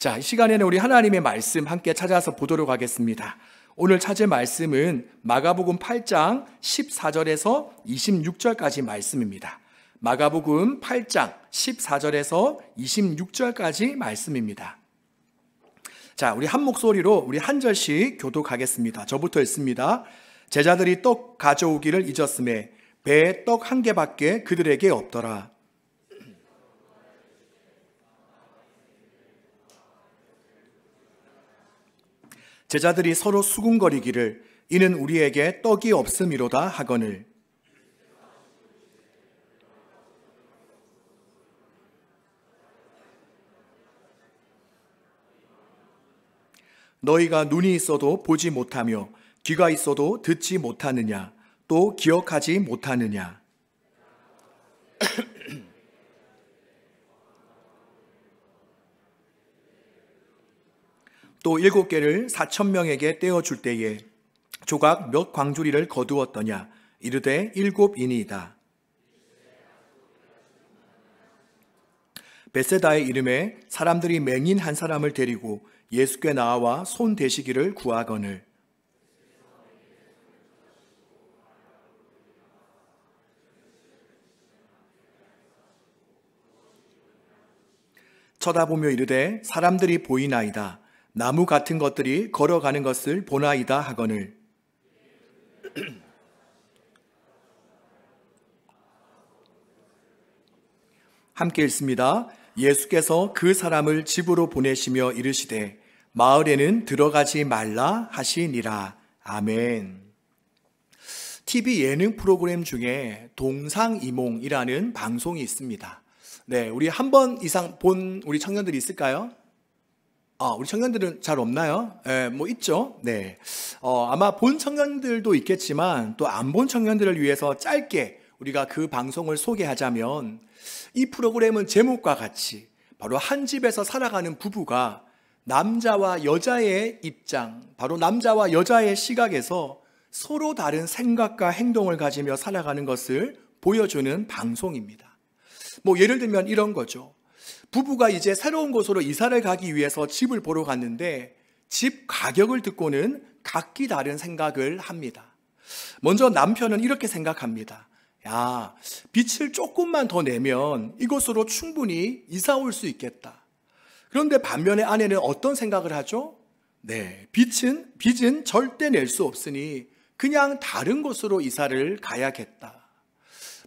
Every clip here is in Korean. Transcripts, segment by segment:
자, 이 시간에는 우리 하나님의 말씀 함께 찾아서 보도록 하겠습니다. 오늘 찾을 말씀은 마가복음 8장 14절에서 26절까지 말씀입니다. 마가복음 8장 14절에서 26절까지 말씀입니다. 자, 우리 한 목소리로 우리 한 절씩 교독하겠습니다. 저부터 읽습니다. 제자들이 떡 가져오기를 잊었음에 배에 떡 한 개밖에 그들에게 없더라. 제자들이 서로 수군거리기를 이는 우리에게 떡이 없음이로다 하거늘 너희가 눈이 있어도 보지 못하며 귀가 있어도 듣지 못하느냐 또 기억하지 못하느냐 또 일곱 개를 사천 명에게 떼어줄 때에 조각 몇 광주리를 거두었더냐 이르되 일곱 인이다 베세다의 이름에 사람들이 맹인 한 사람을 데리고 예수께 나와 손 대시기를 구하거늘 쳐다보며 이르되 사람들이 보이나이다 나무 같은 것들이 걸어가는 것을 보나이다 하거늘. 함께 읽습니다. 예수께서 그 사람을 집으로 보내시며 이르시되 마을에는 들어가지 말라 하시니라. 아멘. TV 예능 프로그램 중에 동상이몽이라는 방송이 있습니다. 네, 우리 한 번 이상 본 우리 청년들이 있을까요? 아, 우리 청년들은 잘 없나요? 예, 뭐 있죠. 네. 어, 아마 본 청년들도 있겠지만 또 안 본 청년들을 위해서 짧게 우리가 그 방송을 소개하자면 이 프로그램은 제목과 같이 바로 한 집에서 살아가는 부부가 남자와 여자의 입장, 바로 남자와 여자의 시각에서 서로 다른 생각과 행동을 가지며 살아가는 것을 보여주는 방송입니다. 뭐 예를 들면 이런 거죠. 부부가 이제 새로운 곳으로 이사를 가기 위해서 집을 보러 갔는데 집 가격을 듣고는 각기 다른 생각을 합니다. 먼저 남편은 이렇게 생각합니다. 야, 빛을 조금만 더 내면 이곳으로 충분히 이사 올 수 있겠다. 그런데 반면에 아내는 어떤 생각을 하죠? 네, 빛은, 빚은 절대 낼 수 없으니 그냥 다른 곳으로 이사를 가야겠다.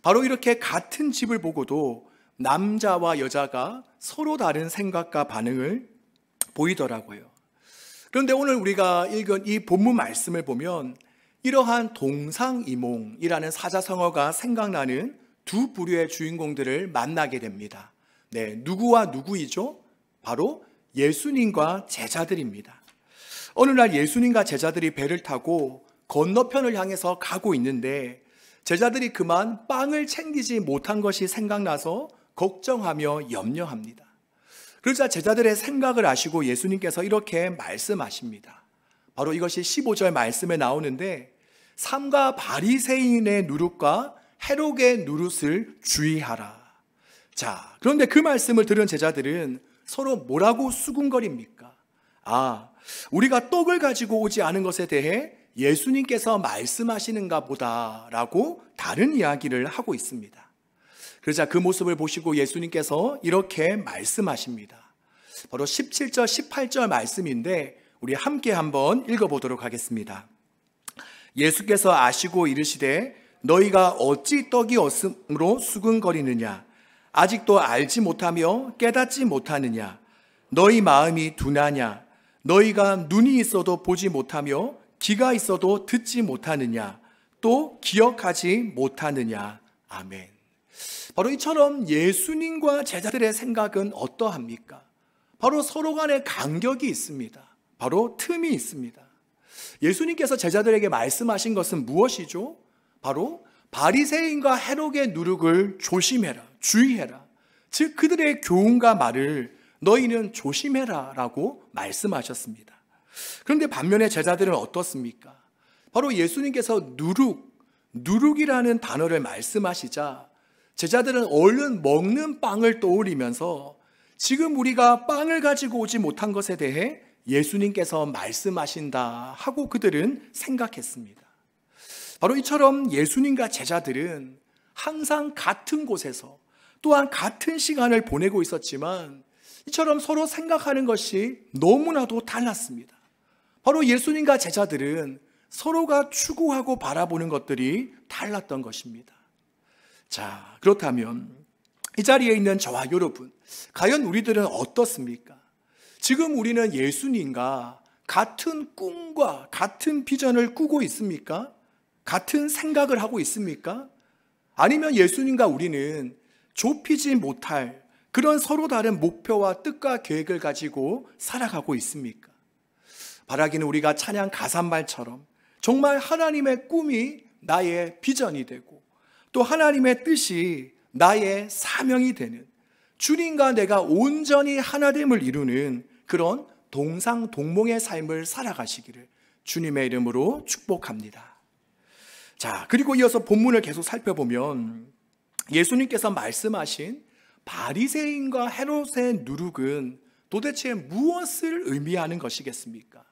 바로 이렇게 같은 집을 보고도 남자와 여자가 서로 다른 생각과 반응을 보이더라고요. 그런데 오늘 우리가 읽은 이 본문 말씀을 보면 이러한 동상이몽이라는 사자성어가 생각나는 두 부류의 주인공들을 만나게 됩니다. 네, 누구와 누구이죠? 바로 예수님과 제자들입니다. 어느 날 예수님과 제자들이 배를 타고 건너편을 향해서 가고 있는데 제자들이 그만 빵을 챙기지 못한 것이 생각나서 걱정하며 염려합니다. 그러자 제자들의 생각을 아시고 예수님께서 이렇게 말씀하십니다. 바로 이것이 15절 말씀에 나오는데 삼가 바리새인의 누룩과 헤롯의 누릇을 주의하라. 자, 그런데 그 말씀을 들은 제자들은 서로 뭐라고 수군거립니까? 아, 우리가 떡을 가지고 오지 않은 것에 대해 예수님께서 말씀하시는가 보다라고 다른 이야기를 하고 있습니다. 그러자 그 모습을 보시고 예수님께서 이렇게 말씀하십니다. 바로 17절, 18절 말씀인데 우리 함께 한번 읽어보도록 하겠습니다. 예수께서 아시고 이르시되 너희가 어찌 떡이 없음으로 수근거리느냐 아직도 알지 못하며 깨닫지 못하느냐 너희 마음이 둔하냐 너희가 눈이 있어도 보지 못하며 귀가 있어도 듣지 못하느냐 또 기억하지 못하느냐 아멘 바로 이처럼 예수님과 제자들의 생각은 어떠합니까? 바로 서로 간에 간격이 있습니다. 바로 틈이 있습니다. 예수님께서 제자들에게 말씀하신 것은 무엇이죠? 바로 바리새인과 헤롯의 누룩을 조심해라, 주의해라. 즉 그들의 교훈과 말을 너희는 조심해라라고 말씀하셨습니다. 그런데 반면에 제자들은 어떻습니까? 바로 예수님께서 누룩, 누룩이라는 단어를 말씀하시자 제자들은 얼른 먹는 빵을 떠올리면서 지금 우리가 빵을 가지고 오지 못한 것에 대해 예수님께서 말씀하신다 하고 그들은 생각했습니다. 바로 이처럼 예수님과 제자들은 항상 같은 곳에서 또한 같은 시간을 보내고 있었지만 이처럼 서로 생각하는 것이 너무나도 달랐습니다. 바로 예수님과 제자들은 서로가 추구하고 바라보는 것들이 달랐던 것입니다. 자, 그렇다면 이 자리에 있는 저와 여러분, 과연 우리들은 어떻습니까? 지금 우리는 예수님과 같은 꿈과 같은 비전을 꾸고 있습니까? 같은 생각을 하고 있습니까? 아니면 예수님과 우리는 좁히지 못할 그런 서로 다른 목표와 뜻과 계획을 가지고 살아가고 있습니까? 바라기는 우리가 찬양 가사말처럼 정말 하나님의 꿈이 나의 비전이 되고 또 하나님의 뜻이 나의 사명이 되는 주님과 내가 온전히 하나됨을 이루는 그런 동상동몽의 삶을 살아가시기를 주님의 이름으로 축복합니다. 자, 그리고 이어서 본문을 계속 살펴보면 예수님께서 말씀하신 바리새인과 헤롯의 누룩은 도대체 무엇을 의미하는 것이겠습니까?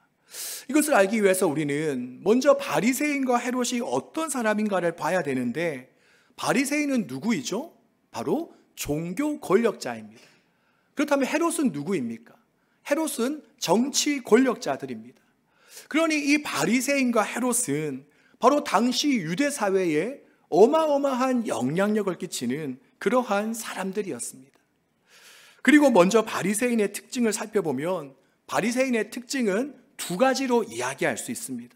이것을 알기 위해서 우리는 먼저 바리새인과 헤롯이 어떤 사람인가를 봐야 되는데 바리새인은 누구이죠? 바로 종교 권력자입니다. 그렇다면 헤롯은 누구입니까? 헤롯은 정치 권력자들입니다. 그러니 이 바리새인과 헤롯은 바로 당시 유대 사회에 어마어마한 영향력을 끼치는 그러한 사람들이었습니다. 그리고 먼저 바리새인의 특징을 살펴보면 바리새인의 특징은 두 가지로 이야기할 수 있습니다.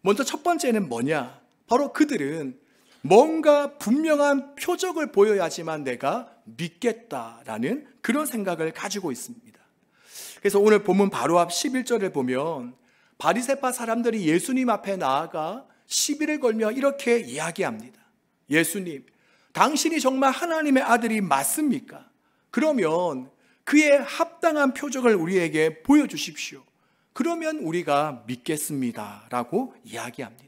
먼저 첫 번째는 뭐냐? 바로 그들은 뭔가 분명한 표적을 보여야지만 내가 믿겠다라는 그런 생각을 가지고 있습니다. 그래서 오늘 본문 바로 앞 11절을 보면 바리새파 사람들이 예수님 앞에 나아가 시비를 걸며 이렇게 이야기합니다. 예수님, 당신이 정말 하나님의 아들이 맞습니까? 그러면 그의 합당한 표적을 우리에게 보여주십시오. 그러면 우리가 믿겠습니다. 라고 이야기합니다.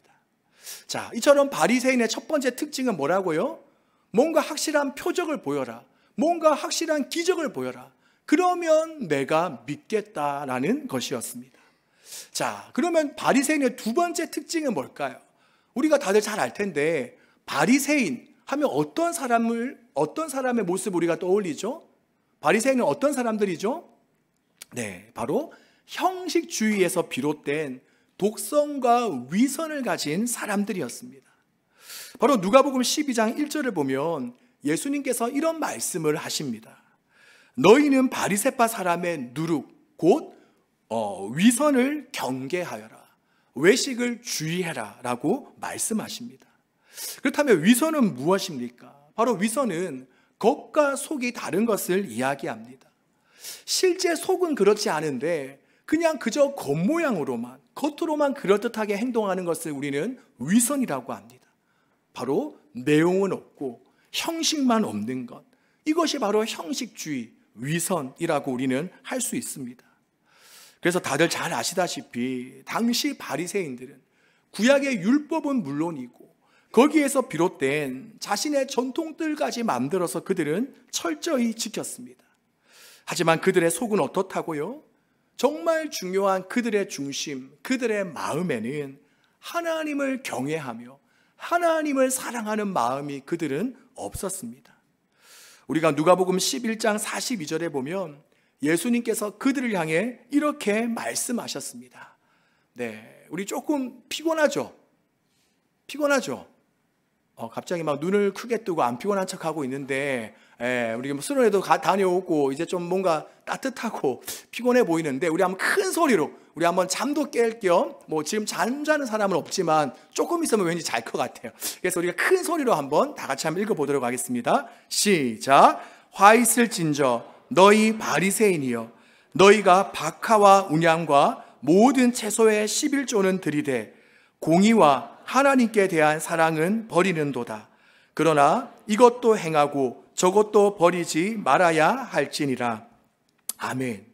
자, 이처럼 바리새인의 첫 번째 특징은 뭐라고요? 뭔가 확실한 표적을 보여라. 뭔가 확실한 기적을 보여라. 그러면 내가 믿겠다라는 것이었습니다. 자, 그러면 바리새인의 두 번째 특징은 뭘까요? 우리가 다들 잘 알 텐데 바리새인 하면 어떤 사람을 어떤 사람의 모습 우리가 떠올리죠? 바리새인은 어떤 사람들이죠? 네, 바로 형식주의에서 비롯된 독성과 위선을 가진 사람들이었습니다. 바로 누가복음 12장 1절을 보면 예수님께서 이런 말씀을 하십니다. 너희는 바리새파 사람의 누룩 곧 어, 위선을 경계하여라. 외식을 주의해라라고 말씀하십니다. 그렇다면 위선은 무엇입니까? 바로 위선은 겉과 속이 다른 것을 이야기합니다. 실제 속은 그렇지 않은데 그냥 그저 겉모양으로만 겉으로만 그럴듯하게 행동하는 것을 우리는 위선이라고 합니다. 바로 내용은 없고 형식만 없는 것. 이것이 바로 형식주의, 위선이라고 우리는 할 수 있습니다. 그래서 다들 잘 아시다시피 당시 바리새인들은 구약의 율법은 물론이고 거기에서 비롯된 자신의 전통들까지 만들어서 그들은 철저히 지켰습니다. 하지만 그들의 속은 어떻다고요? 정말 중요한 그들의 중심, 그들의 마음에는 하나님을 경외하며 하나님을 사랑하는 마음이 그들은 없었습니다. 우리가 누가복음 11장 42절에 보면 예수님께서 그들을 향해 이렇게 말씀하셨습니다. 네, 우리 조금 피곤하죠? 피곤하죠? 어, 갑자기 막 눈을 크게 뜨고 안 피곤한 척하고 있는데 예, 우리 뭐 수련회도 가, 다녀오고 이제 좀 뭔가 따뜻하고 피곤해 보이는데 우리 한번 큰 소리로 우리 한번 잠도 깰 겸 뭐 지금 잠자는 사람은 없지만 조금 있으면 왠지 잘 것 같아요. 그래서 우리가 큰 소리로 한번 다 같이 한번 읽어보도록 하겠습니다. 시작. 화 있을진저 너희 바리새인이여 너희가 박하와 운양과 모든 채소의 11조는 들이되 공의와 하나님께 대한 사랑은 버리는도다. 그러나 이것도 행하고 저것도 버리지 말아야 할지니라. 아멘.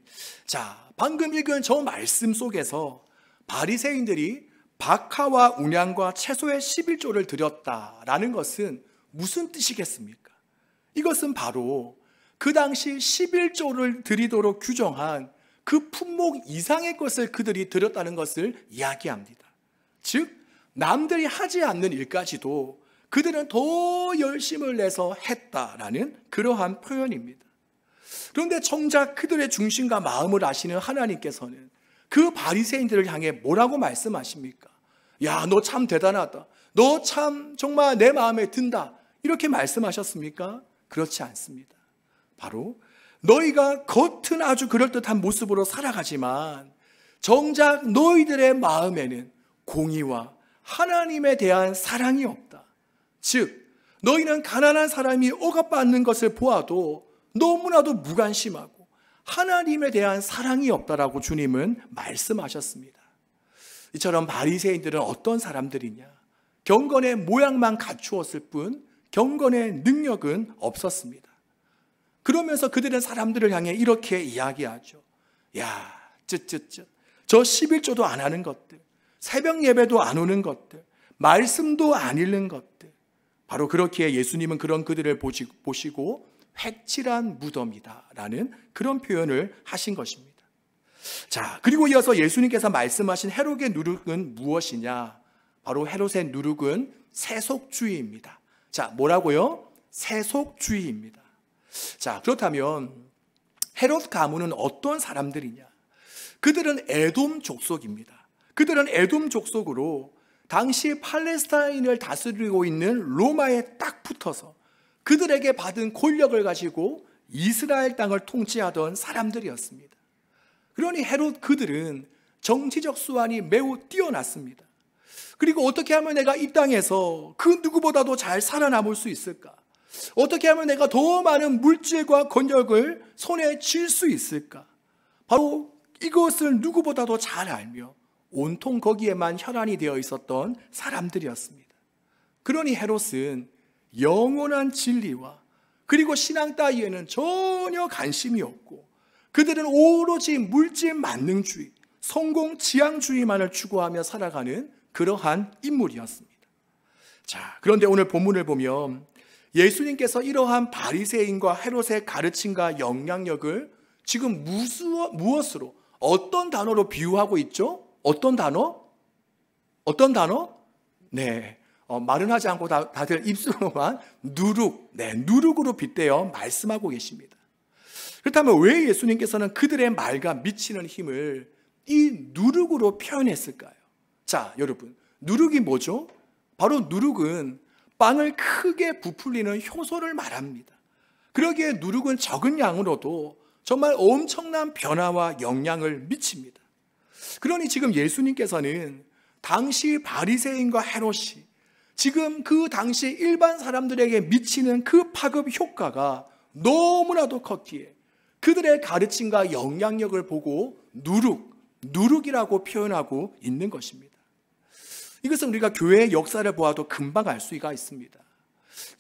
자, 방금 읽은 저 말씀 속에서 바리새인들이 박하와 운양과 채소의 11조를 드렸다라는 것은 무슨 뜻이겠습니까? 이것은 바로 그 당시 11조를 드리도록 규정한 그 품목 이상의 것을 그들이 드렸다는 것을 이야기합니다. 즉, 남들이 하지 않는 일까지도 그들은 더 열심을 내서 했다라는 그러한 표현입니다. 그런데 정작 그들의 중심과 마음을 아시는 하나님께서는 그 바리새인들을 향해 뭐라고 말씀하십니까? 야, 너 참 대단하다. 너 참 정말 내 마음에 든다. 이렇게 말씀하셨습니까? 그렇지 않습니다. 바로 너희가 겉은 아주 그럴듯한 모습으로 살아가지만 정작 너희들의 마음에는 공의와 하나님에 대한 사랑이 없다. 즉 너희는 가난한 사람이 억압받는 것을 보아도 너무나도 무관심하고 하나님에 대한 사랑이 없다라고 주님은 말씀하셨습니다. 이처럼 바리새인들은 어떤 사람들이냐? 경건의 모양만 갖추었을 뿐 경건의 능력은 없었습니다. 그러면서 그들은 사람들을 향해 이렇게 이야기하죠. 야, 쯧쯧쯧. 저 11조도 안 하는 것들, 새벽 예배도 안 오는 것들, 말씀도 안 읽는 것들, 바로 그렇기에 예수님은 그런 그들을 보시고 회칠한 무덤이다라는 그런 표현을 하신 것입니다. 자, 그리고 이어서 예수님께서 말씀하신 헤롯의 누룩은 무엇이냐? 바로 헤롯의 누룩은 세속주의입니다. 자, 뭐라고요? 세속주의입니다. 자, 그렇다면 헤롯 가문은 어떤 사람들이냐? 그들은 에돔 족속입니다. 그들은 에돔 족속으로 당시 팔레스타인을 다스리고 있는 로마에 딱 붙어서 그들에게 받은 권력을 가지고 이스라엘 땅을 통치하던 사람들이었습니다. 그러니 헤롯 그들은 정치적 수완이 매우 뛰어났습니다. 그리고 어떻게 하면 내가 이 땅에서 그 누구보다도 잘 살아남을 수 있을까? 어떻게 하면 내가 더 많은 물질과 권력을 손에 쥘 수 있을까? 바로 이것을 누구보다도 잘 알며 온통 거기에만 혈안이 되어 있었던 사람들이었습니다. 그러니 헤롯은 영원한 진리와 그리고 신앙 따위에는 전혀 관심이 없고 그들은 오로지 물질 만능주의, 성공 지향주의만을 추구하며 살아가는 그러한 인물이었습니다. 자, 그런데 오늘 본문을 보면 예수님께서 이러한 바리새인과 헤롯의 가르침과 영향력을 지금 무수, 무엇으로 어떤 단어로 비유하고 있죠? 어떤 단어? 어떤 단어? 네. 어, 말은 하지 않고 다, 다들 입술로만 누룩, 네, 누룩으로 빗대어 말씀하고 계십니다. 그렇다면 왜 예수님께서는 그들의 말과 미치는 힘을 이 누룩으로 표현했을까요? 자, 여러분. 누룩이 뭐죠? 바로 누룩은 빵을 크게 부풀리는 효소를 말합니다. 그러기에 누룩은 적은 양으로도 정말 엄청난 변화와 영향을 미칩니다. 그러니 지금 예수님께서는 당시 바리새인과 헤롯이 지금 그 당시 일반 사람들에게 미치는 그 파급 효과가 너무나도 컸기에 그들의 가르침과 영향력을 보고 누룩, 누룩이라고 표현하고 있는 것입니다. 이것은 우리가 교회의 역사를 보아도 금방 알 수가 있습니다.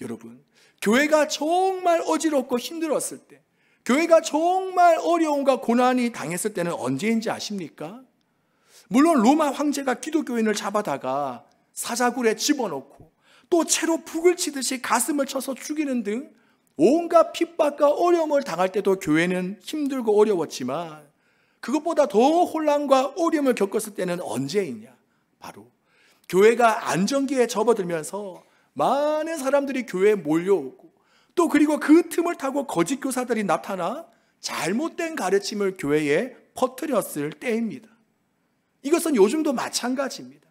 여러분, 교회가 정말 어지럽고 힘들었을 때, 교회가 정말 어려움과 고난이 당했을 때는 언제인지 아십니까? 물론 로마 황제가 기독교인을 잡아다가 사자굴에 집어넣고 또 채로 북을 치듯이 가슴을 쳐서 죽이는 등 온갖 핍박과 어려움을 당할 때도 교회는 힘들고 어려웠지만 그것보다 더 혼란과 어려움을 겪었을 때는 언제이냐? 바로 교회가 안정기에 접어들면서 많은 사람들이 교회에 몰려오고 또 그리고 그 틈을 타고 거짓 교사들이 나타나 잘못된 가르침을 교회에 퍼뜨렸을 때입니다. 이것은 요즘도 마찬가지입니다.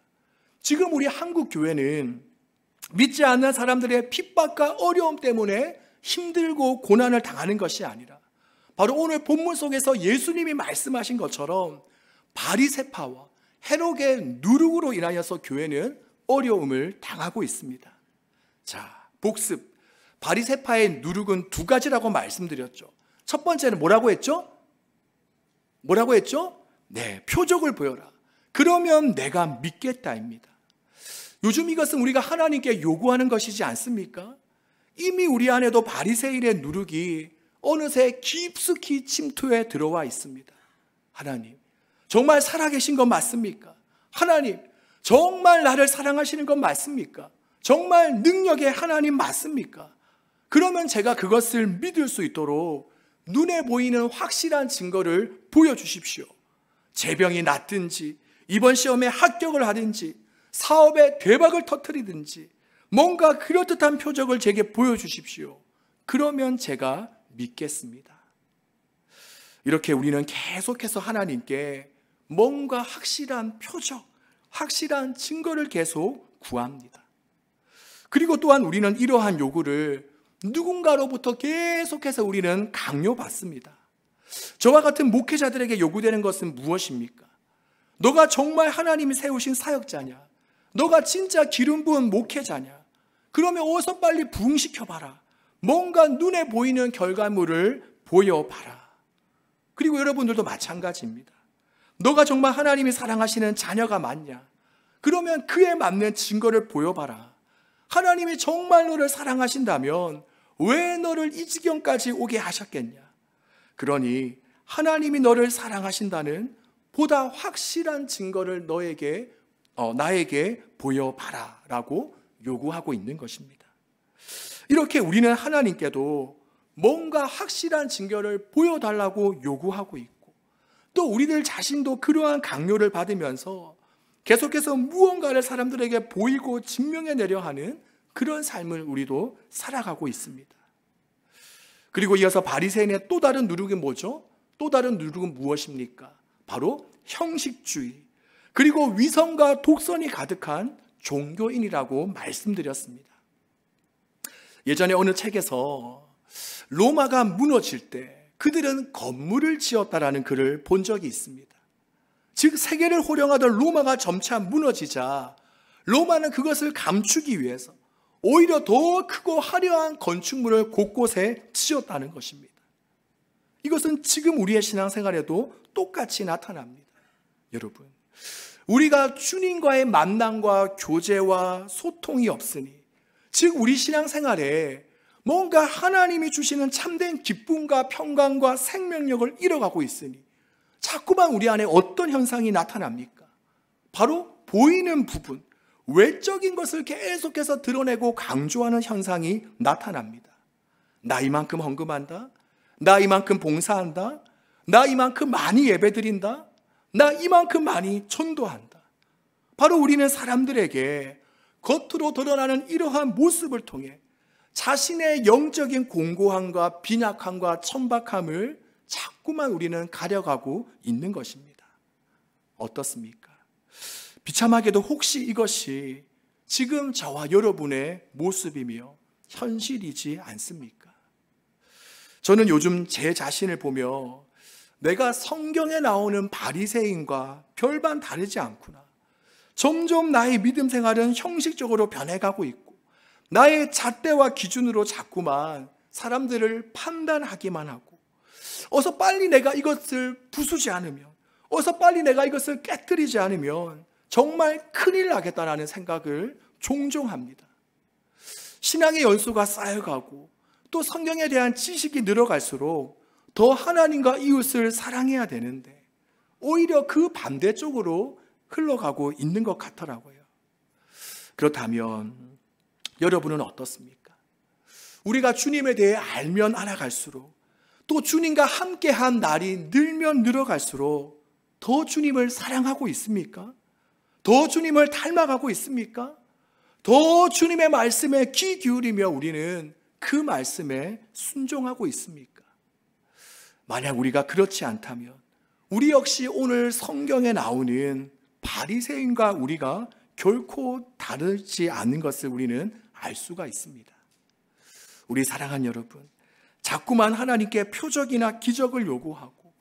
지금 우리 한국 교회는 믿지 않는 사람들의 핍박과 어려움 때문에 힘들고 고난을 당하는 것이 아니라 바로 오늘 본문 속에서 예수님이 말씀하신 것처럼 바리세파와 헤롯의 누룩으로 인하여서 교회는 어려움을 당하고 있습니다. 자, 복습. 바리세파의 누룩은 두 가지라고 말씀드렸죠. 첫 번째는 뭐라고 했죠? 뭐라고 했죠? 네, 표적을 보여라. 그러면 내가 믿겠다입니다. 요즘 이것은 우리가 하나님께 요구하는 것이지 않습니까? 이미 우리 안에도 바리새인의 누룩이 어느새 깊숙이 침투해 들어와 있습니다. 하나님, 정말 살아계신 것 맞습니까? 하나님, 정말 나를 사랑하시는 것 맞습니까? 정말 능력의 하나님 맞습니까? 그러면 제가 그것을 믿을 수 있도록 눈에 보이는 확실한 증거를 보여주십시오. 재병이 났든지 이번 시험에 합격을 하든지 사업에 대박을 터뜨리든지 뭔가 그럴듯한 표적을 제게 보여주십시오. 그러면 제가 믿겠습니다. 이렇게 우리는 계속해서 하나님께 뭔가 확실한 표적, 확실한 증거를 계속 구합니다. 그리고 또한 우리는 이러한 요구를 누군가로부터 계속해서 우리는 강요받습니다. 저와 같은 목회자들에게 요구되는 것은 무엇입니까? 너가 정말 하나님이 세우신 사역자냐? 너가 진짜 기름 부은 목회자냐? 그러면 어서 빨리 부흥시켜봐라. 뭔가 눈에 보이는 결과물을 보여봐라. 그리고 여러분들도 마찬가지입니다. 너가 정말 하나님이 사랑하시는 자녀가 맞냐? 그러면 그에 맞는 증거를 보여봐라. 하나님이 정말 너를 사랑하신다면 왜 너를 이 지경까지 오게 하셨겠냐? 그러니 하나님이 너를 사랑하신다는 보다 확실한 증거를 너에게 어, 나에게 보여봐라라고 요구하고 있는 것입니다. 이렇게 우리는 하나님께도 뭔가 확실한 증거를 보여달라고 요구하고 있고 또 우리들 자신도 그러한 강요를 받으면서 계속해서 무언가를 사람들에게 보이고 증명해내려 하는 그런 삶을 우리도 살아가고 있습니다. 그리고 이어서 바리새인의 또 다른 누룩이 뭐죠? 또 다른 누룩은 무엇입니까? 바로 형식주의 그리고 위성과 독선이 가득한 종교인이라고 말씀드렸습니다. 예전에 어느 책에서 로마가 무너질 때 그들은 건물을 지었다라는 글을 본 적이 있습니다. 즉 세계를 호령하던 로마가 점차 무너지자 로마는 그것을 감추기 위해서 오히려 더 크고 화려한 건축물을 곳곳에 지었다는 것입니다. 이것은 지금 우리의 신앙생활에도 똑같이 나타납니다. 여러분, 우리가 주님과의 만남과 교제와 소통이 없으니, 즉 우리 신앙생활에 뭔가 하나님이 주시는 참된 기쁨과 평강과 생명력을 잃어가고 있으니 자꾸만 우리 안에 어떤 현상이 나타납니까? 바로 보이는 부분, 외적인 것을 계속해서 드러내고 강조하는 현상이 나타납니다. 나 이만큼 헌금한다. 나 이만큼 봉사한다. 나 이만큼 많이 예배드린다. 나 이만큼 많이 천도한다 바로 우리는 사람들에게 겉으로 드러나는 이러한 모습을 통해 자신의 영적인 공고함과 빈약함과 천박함을 자꾸만 우리는 가려가고 있는 것입니다. 어떻습니까? 비참하게도 혹시 이것이 지금 저와 여러분의 모습이며 현실이지 않습니까? 저는 요즘 제 자신을 보며 내가 성경에 나오는 바리새인과 별반 다르지 않구나. 점점 나의 믿음 생활은 형식적으로 변해가고 있고 나의 잣대와 기준으로 자꾸만 사람들을 판단하기만 하고 어서 빨리 내가 이것을 부수지 않으면 어서 빨리 내가 이것을 깨뜨리지 않으면 정말 큰일 나겠다라는 생각을 종종 합니다. 신앙의 연수가 쌓여가고 또 성경에 대한 지식이 늘어갈수록 더 하나님과 이웃을 사랑해야 되는데 오히려 그 반대쪽으로 흘러가고 있는 것 같더라고요. 그렇다면 여러분은 어떻습니까? 우리가 주님에 대해 알면 알아갈수록 또 주님과 함께한 날이 늘면 늘어갈수록 더 주님을 사랑하고 있습니까? 더 주님을 닮아가고 있습니까? 더 주님의 말씀에 귀 기울이며 우리는 그 말씀에 순종하고 있습니까? 만약 우리가 그렇지 않다면 우리 역시 오늘 성경에 나오는 바리새인과 우리가 결코 다르지 않는 것을 우리는 알 수가 있습니다. 우리 사랑한 여러분, 자꾸만 하나님께 표적이나 기적을 요구하고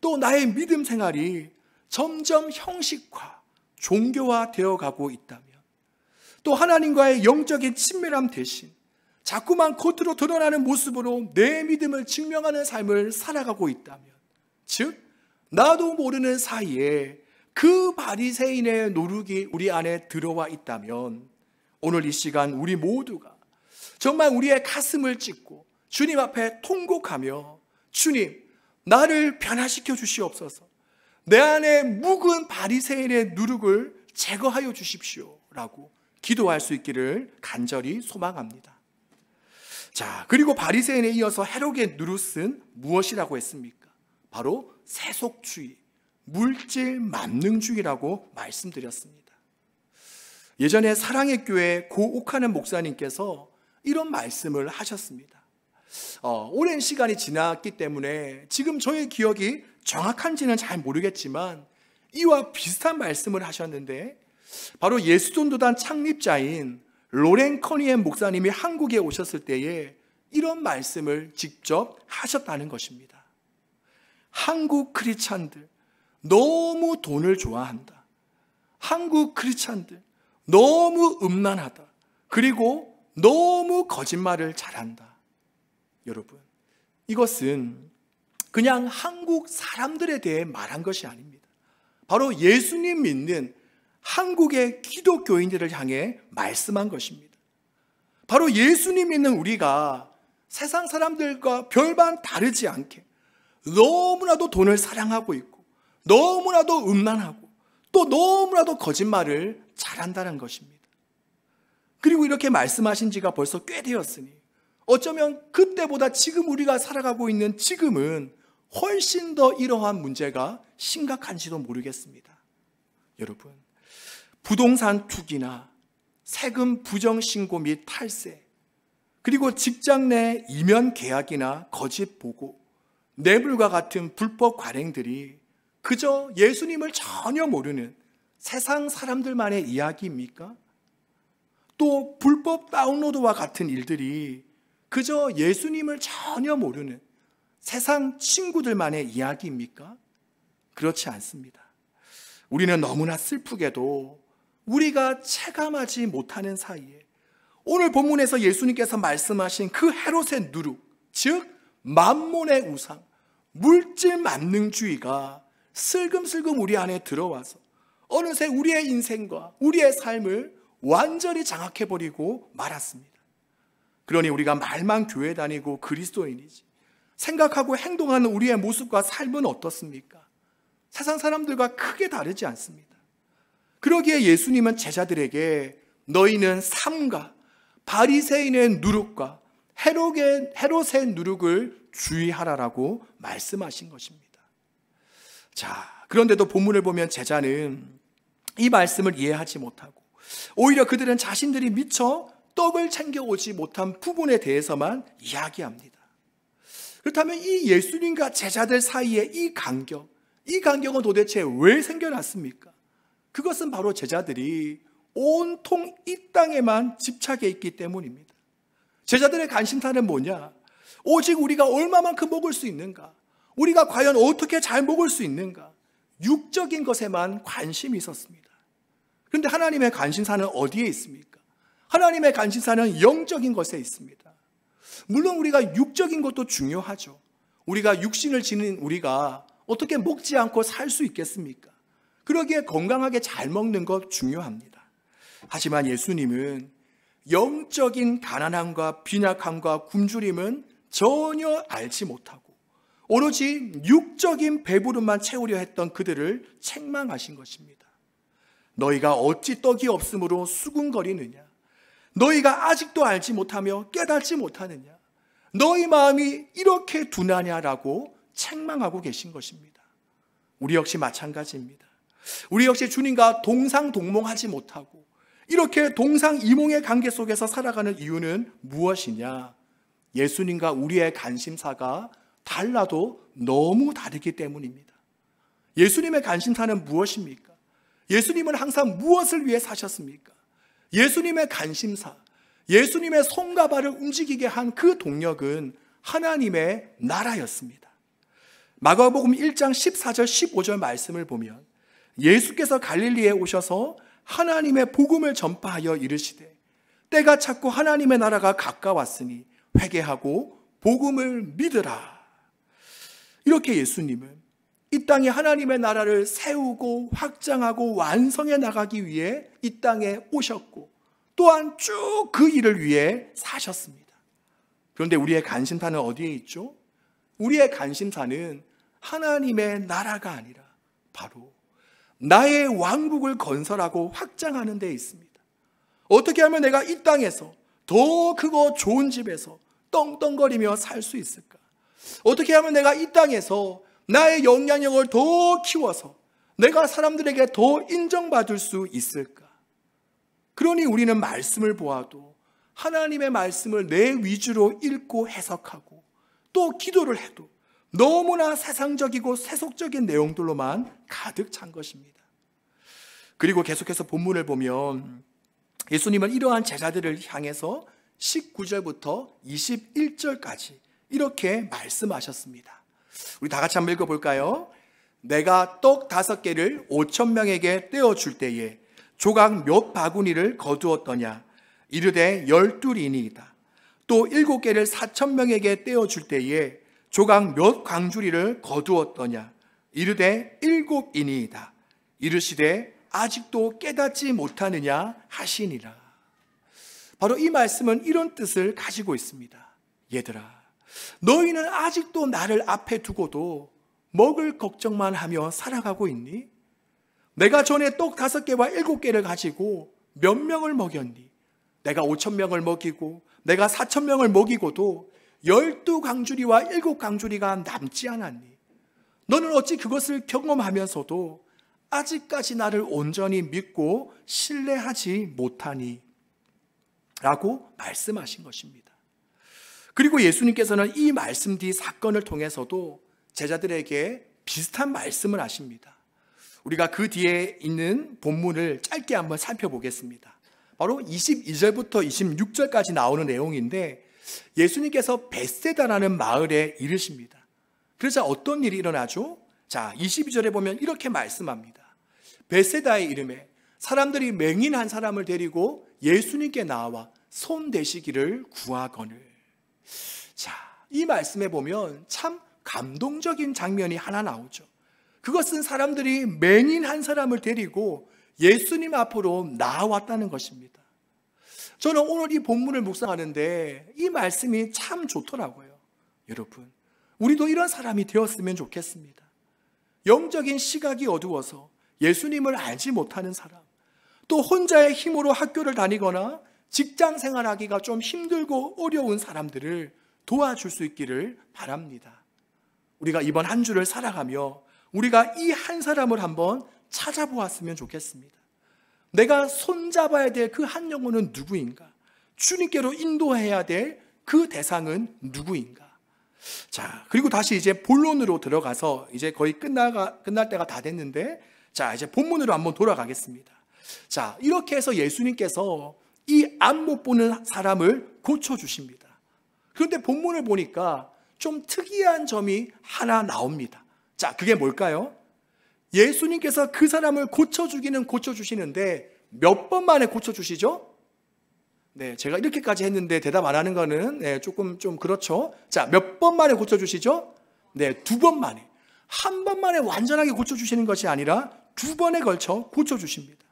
또 나의 믿음 생활이 점점 형식화, 종교화 되어 가고 있다면 또 하나님과의 영적인 친밀함 대신 자꾸만 겉으로 드러나는 모습으로 내 믿음을 증명하는 삶을 살아가고 있다면, 즉 나도 모르는 사이에 그 바리새인의 노룩이 우리 안에 들어와 있다면 오늘 이 시간 우리 모두가 정말 우리의 가슴을 찢고 주님 앞에 통곡하며 주님 나를 변화시켜 주시옵소서. 내 안에 묵은 바리새인의 누룩을 제거하여 주십시오라고 기도할 수 있기를 간절히 소망합니다. 자, 그리고 바리새인에 이어서 헤롯의 누루은 무엇이라고 했습니까? 바로 세속주의, 물질 만능주의라고 말씀드렸습니다. 예전에 사랑의 교회 고옥하는 목사님께서 이런 말씀을 하셨습니다. 어, 오랜 시간이 지났기 때문에 지금 저의 기억이 정확한지는 잘 모르겠지만 이와 비슷한 말씀을 하셨는데 바로 예수존도단 창립자인 로렌 커니엔 목사님이 한국에 오셨을 때에 이런 말씀을 직접 하셨다는 것입니다. 한국 크리찬들 너무 돈을 좋아한다. 한국 크리찬들 너무 음란하다. 그리고 너무 거짓말을 잘한다. 여러분, 이것은 그냥 한국 사람들에 대해 말한 것이 아닙니다. 바로 예수님 믿는 한국의 기독교인들을 향해 말씀한 것입니다. 바로 예수님 있는 우리가 세상 사람들과 별반 다르지 않게 너무나도 돈을 사랑하고 있고 너무나도 음란하고 또 너무나도 거짓말을 잘한다는 것입니다. 그리고 이렇게 말씀하신 지가 벌써 꽤 되었으니 어쩌면 그때보다 지금 우리가 살아가고 있는 지금은 훨씬 더 이러한 문제가 심각한지도 모르겠습니다. 여러분, 부동산 투기나 세금 부정 신고 및 탈세, 그리고 직장 내 이면 계약이나 거짓 보고, 내불과 같은 불법 관행들이 그저 예수님을 전혀 모르는 세상 사람들만의 이야기입니까? 또 불법 다운로드와 같은 일들이 그저 예수님을 전혀 모르는 세상 친구들만의 이야기입니까? 그렇지 않습니다. 우리는 너무나 슬프게도 우리가 체감하지 못하는 사이에 오늘 본문에서 예수님께서 말씀하신 그 헤롯의 누룩, 즉 만몬의 우상, 물질 만능주의가 슬금슬금 우리 안에 들어와서 어느새 우리의 인생과 우리의 삶을 완전히 장악해버리고 말았습니다. 그러니 우리가 말만 교회 다니고 그리스도인이지 생각하고 행동하는 우리의 모습과 삶은 어떻습니까? 세상 사람들과 크게 다르지 않습니다. 그러기에 예수님은 제자들에게 너희는 삶과 바리새인의 누룩과 헤롯의 헤롯의 누룩을 주의하라라고 말씀하신 것입니다. 자, 그런데도 본문을 보면 제자는 이 말씀을 이해하지 못하고 오히려 그들은 자신들이 미처 떡을 챙겨오지 못한 부분에 대해서만 이야기합니다. 그렇다면 이 예수님과 제자들 사이에이 간격, 이 간격은 도대체 왜 생겨났습니까? 그것은 바로 제자들이 온통 이 땅에만 집착해 있기 때문입니다. 제자들의 관심사는 뭐냐? 오직 우리가 얼마만큼 먹을 수 있는가? 우리가 과연 어떻게 잘 먹을 수 있는가? 육적인 것에만 관심이 있었습니다. 그런데 하나님의 관심사는 어디에 있습니까? 하나님의 관심사는 영적인 것에 있습니다. 물론 우리가 육적인 것도 중요하죠. 우리가 육신을 지닌 우리가 어떻게 먹지 않고 살 수 있겠습니까? 그러기에 건강하게 잘 먹는 것 중요합니다. 하지만 예수님은 영적인 가난함과 빈약함과 굶주림은 전혀 알지 못하고 오로지 육적인 배부름만 채우려 했던 그들을 책망하신 것입니다. 너희가 어찌 떡이 없으므로 수군거리느냐? 너희가 아직도 알지 못하며 깨닫지 못하느냐? 너희 마음이 이렇게 둔하냐라고 책망하고 계신 것입니다. 우리 역시 마찬가지입니다. 우리 역시 주님과 동상동몽하지 못하고 이렇게 동상이몽의 관계 속에서 살아가는 이유는 무엇이냐? 예수님과 우리의 관심사가 달라도 너무 다르기 때문입니다. 예수님의 관심사는 무엇입니까? 예수님은 항상 무엇을 위해 사셨습니까? 예수님의 관심사, 예수님의 손과 발을 움직이게 한 그 동력은 하나님의 나라였습니다. 마가복음 1장 14절 15절 말씀을 보면 예수께서 갈릴리에 오셔서 하나님의 복음을 전파하여 이르시되 때가 찼고 하나님의 나라가 가까웠으니 회개하고 복음을 믿으라. 이렇게 예수님은 이 땅에 하나님의 나라를 세우고 확장하고 완성해 나가기 위해 이 땅에 오셨고 또한 쭉 그 일을 위해 사셨습니다. 그런데 우리의 관심사는 어디에 있죠? 우리의 관심사는 하나님의 나라가 아니라 바로 나의 왕국을 건설하고 확장하는 데 있습니다. 어떻게 하면 내가 이 땅에서 더 크고 좋은 집에서 떵떵거리며 살 수 있을까? 어떻게 하면 내가 이 땅에서 나의 영향력을 더 키워서 내가 사람들에게 더 인정받을 수 있을까? 그러니 우리는 말씀을 보아도 하나님의 말씀을 내 위주로 읽고 해석하고 또 기도를 해도 너무나 세상적이고 세속적인 내용들로만 가득 찬 것입니다. 그리고 계속해서 본문을 보면 예수님은 이러한 제자들을 향해서 19절부터 21절까지 이렇게 말씀하셨습니다. 우리 다 같이 한번 읽어볼까요? 내가 떡 다섯 개를 5천 명에게 떼어줄 때에 조각 몇 바구니를 거두었더냐 이르되 열둘이니이다. 또 일곱 개를 4천 명에게 떼어줄 때에 조각 몇 광주리를 거두었더냐 이르되 일곱이니이다 이르시되 아직도 깨닫지 못하느냐 하시니라 바로 이 말씀은 이런 뜻을 가지고 있습니다 얘들아 너희는 아직도 나를 앞에 두고도 먹을 걱정만 하며 살아가고 있니? 내가 전에 똑 다섯 개와 일곱 개를 가지고 몇 명을 먹였니? 내가 오천 명을 먹이고 내가 사천 명을 먹이고도 열두 강주리와 일곱 강주리가 남지 않았니? 너는 어찌 그것을 경험하면서도 아직까지 나를 온전히 믿고 신뢰하지 못하니? 라고 말씀하신 것입니다. 그리고 예수님께서는 이 말씀 뒤 사건을 통해서도 제자들에게 비슷한 말씀을 하십니다. 우리가 그 뒤에 있는 본문을 짧게 한번 살펴보겠습니다. 바로 22절부터 26절까지 나오는 내용인데 예수님께서 베세다라는 마을에 이르십니다. 그러자 어떤 일이 일어나죠? 자, 22절에 보면 이렇게 말씀합니다. 베세다의 이름에 사람들이 맹인 한 사람을 데리고 예수님께 나와 손 대시기를 구하거늘. 자, 이 말씀에 보면 참 감동적인 장면이 하나 나오죠. 그것은 사람들이 맹인 한 사람을 데리고 예수님 앞으로 나왔다는 것입니다. 저는 오늘 이 본문을 묵상하는데 이 말씀이 참 좋더라고요. 여러분, 우리도 이런 사람이 되었으면 좋겠습니다. 영적인 시각이 어두워서 예수님을 알지 못하는 사람, 또 혼자의 힘으로 학교를 다니거나 직장 생활하기가 좀 힘들고 어려운 사람들을 도와줄 수 있기를 바랍니다. 우리가 이번 한 주를 살아가며 우리가 이 한 사람을 한번 찾아보았으면 좋겠습니다. 내가 손잡아야 될 그 한 영혼은 누구인가? 주님께로 인도해야 될 그 대상은 누구인가? 자, 그리고 다시 이제 본론으로 들어가서 이제 거의 끝나가, 끝날 때가 다 됐는데 자, 이제 본문으로 한번 돌아가겠습니다. 자, 이렇게 해서 예수님께서 이 안 못 보는 사람을 고쳐주십니다. 그런데 본문을 보니까 좀 특이한 점이 하나 나옵니다. 자, 그게 뭘까요? 예수님께서 그 사람을 고쳐주기는 고쳐주시는데 몇 번 만에 고쳐주시죠? 네, 제가 이렇게까지 했는데 대답 안 하는 거는 네, 조금 좀 그렇죠. 자, 몇 번 만에 고쳐주시죠? 네, 두 번 만에. 한 번 만에 완전하게 고쳐주시는 것이 아니라 두 번에 걸쳐 고쳐주십니다.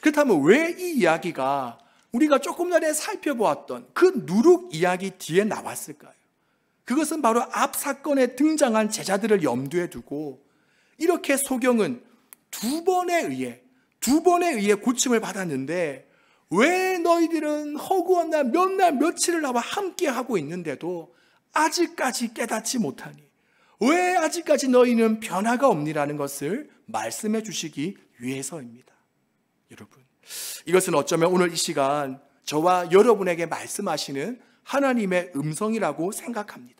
그렇다면 왜 이 이야기가 우리가 조금 전에 살펴보았던 그 누룩 이야기 뒤에 나왔을까요? 그것은 바로 앞 사건에 등장한 제자들을 염두에 두고 이렇게 소경은 두 번에 의해 두 번에 의해 고침을 받았는데 왜 너희들은 허구한 날 몇 날 며칠을 나와 함께 하고 있는데도 아직까지 깨닫지 못하니 왜 아직까지 너희는 변화가 없니라는 것을 말씀해 주시기 위해서입니다. 여러분, 이것은 어쩌면 오늘 이 시간 저와 여러분에게 말씀하시는 하나님의 음성이라고 생각합니다.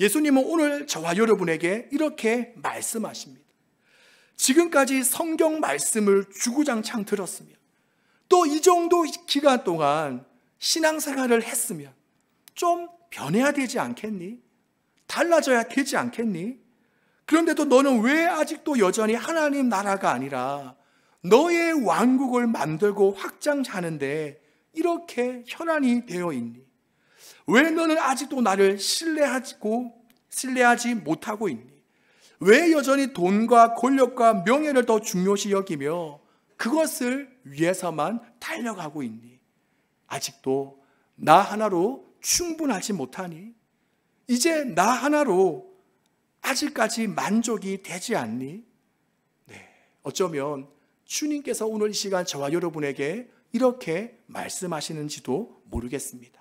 예수님은 오늘 저와 여러분에게 이렇게 말씀하십니다. 지금까지 성경 말씀을 주구장창 들었으면 또이 정도 기간 동안 신앙생활을 했으면 좀 변해야 되지 않겠니? 달라져야 되지 않겠니? 그런데도 너는 왜 아직도 여전히 하나님 나라가 아니라 너의 왕국을 만들고 확장하는데 이렇게 현안이 되어 있니? 왜 너는 아직도 나를 신뢰하고 신뢰하지 못하고 있니? 왜 여전히 돈과 권력과 명예를 더 중요시 여기며 그것을 위해서만 달려가고 있니? 아직도 나 하나로 충분하지 못하니? 이제 나 하나로 아직까지 만족이 되지 않니? 네. 어쩌면 주님께서 오늘 이 시간 저와 여러분에게 이렇게 말씀하시는지도 모르겠습니다.